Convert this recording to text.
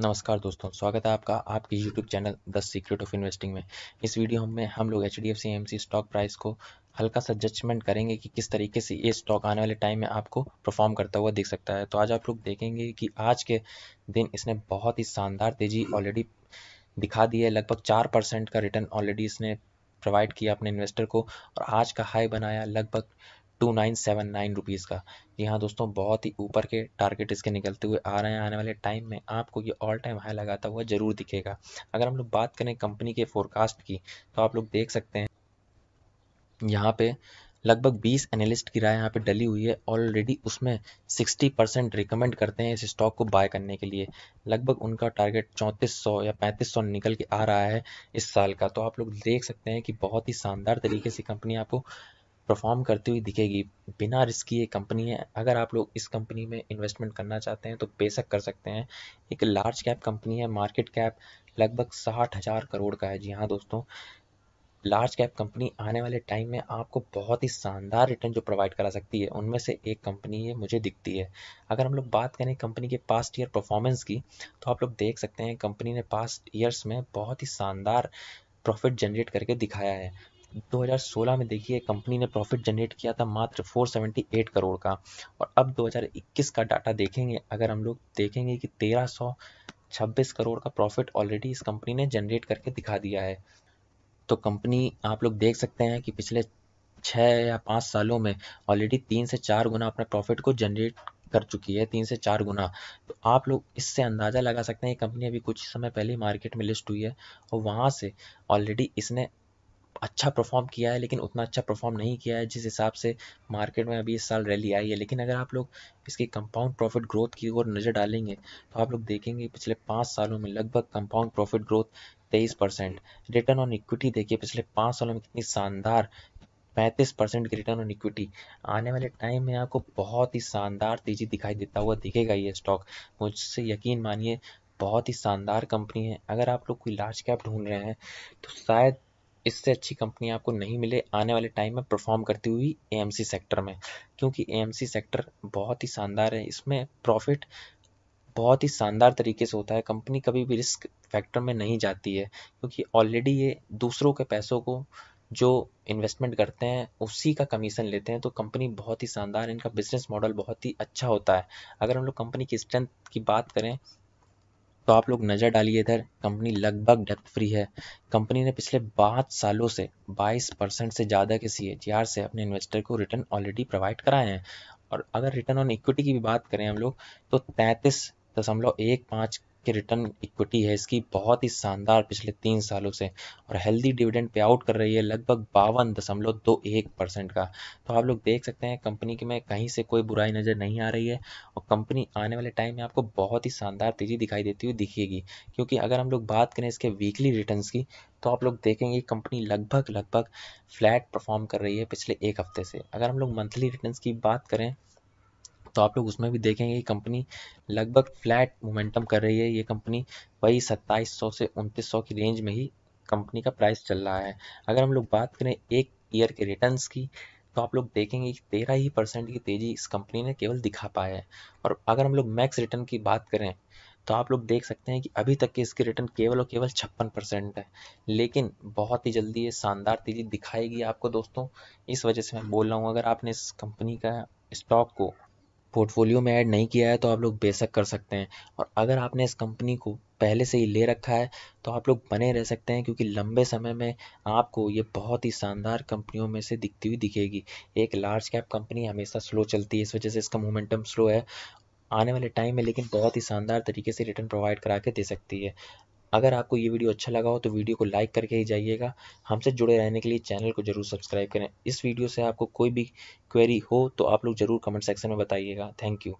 नमस्कार दोस्तों स्वागत है आपका आपके YouTube channel the secret of investing में इस वीडियो में हम लोग H D F C M C stock price को हल्का सा जजमेंट करेंगे कि किस तरीके से ये स्टॉक आने वाले टाइम में आपको परफॉर्म करता हुआ दिख सकता है तो आज आप लोग देखेंगे कि आज के दिन इसने बहुत ही शानदार तेज़ी ऑलरेडी दिखा दी है लगभग चार परसेंट का रिटर्न ऑलरेडी इसने प्रोवाइड किया अपने इन्वेस्टर को और आज का हाई बनाया लगभग two nine seven nine rupees का जी हाँ दोस्तों बहुत ही ऊपर के टारगेट इसके निकलते हुए आ रहे हैं आने वाले टाइम में आपको ये ऑल टाइम हाई लगाता हुआ ज़रूर दिखेगा अगर हम लोग बात करें कंपनी के फोरकास्ट की तो आप लोग देख सकते हैं यहाँ पे लगभग 20 एनालिस्ट की राय यहाँ पे डली हुई है ऑलरेडी उसमें 60 परसेंट रिकमेंड करते हैं इस स्टॉक को बाय करने के लिए लगभग उनका टारगेट 3400 या 3500 निकल के आ रहा है इस साल का तो आप लोग देख सकते हैं कि बहुत ही शानदार तरीके से कंपनी आपको परफॉर्म करती हुई दिखेगी बिना रिस्क की ये कंपनी है अगर आप लोग इस कंपनी में इन्वेस्टमेंट करना चाहते हैं तो बेशक कर सकते हैं एक लार्ज कैप कंपनी है मार्केट कैप लगभग साठ हज़ार करोड़ का है जी हाँ दोस्तों लार्ज कैप कंपनी आने वाले टाइम में आपको बहुत ही शानदार रिटर्न जो प्रोवाइड करा सकती है उनमें से एक कंपनी ये मुझे दिखती है अगर हम लोग बात करें कंपनी के पास्ट ईयर परफॉर्मेंस की तो आप लोग देख सकते हैं कंपनी ने पास्ट ईयर्स में बहुत ही शानदार प्रॉफिट जनरेट करके दिखाया है 2016 में देखिए कंपनी ने प्रॉफिट जनरेट किया था मात्र 478 करोड़ का और अब 2021 का डाटा देखेंगे अगर हम लोग देखेंगे कि 1326 करोड़ का प्रॉफिट ऑलरेडी इस कंपनी ने जनरेट करके दिखा दिया है तो कंपनी आप लोग देख सकते हैं कि पिछले छः या पाँच सालों में ऑलरेडी तीन से चार गुना अपना प्रॉफिट को जनरेट कर चुकी है तीन से चार गुना तो आप लोग इससे अंदाज़ा लगा सकते हैं कंपनी अभी कुछ समय पहले मार्केट में लिस्ट हुई है और वहाँ से ऑलरेडी इसने अच्छा परफॉर्म किया है लेकिन उतना अच्छा परफॉर्म नहीं किया है जिस हिसाब से मार्केट में अभी इस साल रैली आई है लेकिन अगर आप लोग इसकी कंपाउंड प्रॉफिट ग्रोथ की ओर नज़र डालेंगे तो आप लोग देखेंगे पिछले पाँच सालों में लगभग कंपाउंड प्रॉफिट ग्रोथ तेईस परसेंट रिटर्न ऑन इक्विटी देखिए पिछले पाँच सालों में कितनी शानदार पैंतीस परसेंट की रिटर्न ऑन इक्विटी आने वाले टाइम में आपको बहुत ही शानदार तेजी दिखाई देता हुआ दिखेगा ये स्टॉक मुझसे यकीन मानिए बहुत ही शानदार कंपनी है अगर आप लोग कोई लार्ज कैप ढूंढ रहे हैं तो शायद इससे अच्छी कंपनी आपको नहीं मिले आने वाले टाइम में परफॉर्म करती हुई ए सेक्टर में क्योंकि ए सेक्टर बहुत ही शानदार है इसमें प्रॉफिट बहुत ही शानदार तरीके से होता है कंपनी कभी भी रिस्क फैक्टर में नहीं जाती है क्योंकि ऑलरेडी ये दूसरों के पैसों को जो इन्वेस्टमेंट करते हैं उसी का कमीशन लेते हैं तो कंपनी बहुत ही शानदार इनका बिजनेस मॉडल बहुत ही अच्छा होता है अगर हम लोग कंपनी की स्ट्रेंथ की बात करें तो आप लोग नज़र डालिए इधर कंपनी लगभग डेप्थ फ्री है कंपनी ने पिछले पाँच सालों से 22 परसेंट से ज़्यादा के सी से अपने इन्वेस्टर को रिटर्न ऑलरेडी प्रोवाइड कराए हैं और अगर रिटर्न ऑन इक्विटी की भी बात करें हम लोग तो तैंतीस दशमलव एक पाँच कि रिटर्न इक्विटी है इसकी बहुत ही शानदार पिछले तीन सालों से और हेल्दी डिविडेंड पे आउट कर रही है लगभग बावन दशमलव दो एक परसेंट का तो आप लोग देख सकते हैं कंपनी की में कहीं से कोई बुराई नज़र नहीं आ रही है और कंपनी आने वाले टाइम में आपको बहुत ही शानदार तेज़ी दिखाई देती हुई दिखेगी क्योंकि अगर हम लोग बात करें इसके वीकली रिटर्न की तो आप लोग देखेंगे कंपनी लगभग लगभग फ्लैट परफॉर्म कर रही है पिछले एक हफ्ते से अगर हम लोग मंथली रिटर्न की बात करें तो आप लोग उसमें भी देखेंगे कंपनी लगभग फ्लैट मोमेंटम कर रही है ये कंपनी वही सौ से सौ की रेंज में ही कंपनी का प्राइस चल रहा है अगर हम लोग बात करें एक ईयर के रिटर्न्स की तो आप लोग देखेंगे कि तेरह ही परसेंट की तेज़ी इस कंपनी ने केवल दिखा पाया है और अगर हम लोग मैक्स रिटर्न की बात करें तो आप लोग देख सकते हैं कि अभी तक के इसके रिटर्न केवल और केवल छप्पन परसेंट है लेकिन बहुत ही जल्दी ये शानदार तेज़ी दिखाएगी आपको दोस्तों इस वजह से मैं बोल रहा हूँ अगर आपने इस कंपनी का स्टॉक को पोर्टफोलियो में ऐड नहीं किया है तो आप लोग बेशक कर सकते हैं और अगर आपने इस कंपनी को पहले से ही ले रखा है तो आप लोग बने रह सकते हैं क्योंकि लंबे समय में आपको ये बहुत ही शानदार कंपनियों में से दिखती हुई दिखेगी एक लार्ज कैप कंपनी हमेशा स्लो चलती है इस वजह से इसका मोमेंटम स्लो है आने वाले टाइम में लेकिन बहुत ही शानदार तरीके से रिटर्न प्रोवाइड करा के दे सकती है अगर आपको ये वीडियो अच्छा लगा हो तो वीडियो को लाइक करके ही जाइएगा हमसे जुड़े रहने के लिए चैनल को जरूर सब्सक्राइब करें इस वीडियो से आपको कोई भी क्वेरी हो तो आप लोग जरूर कमेंट सेक्शन में बताइएगा थैंक यू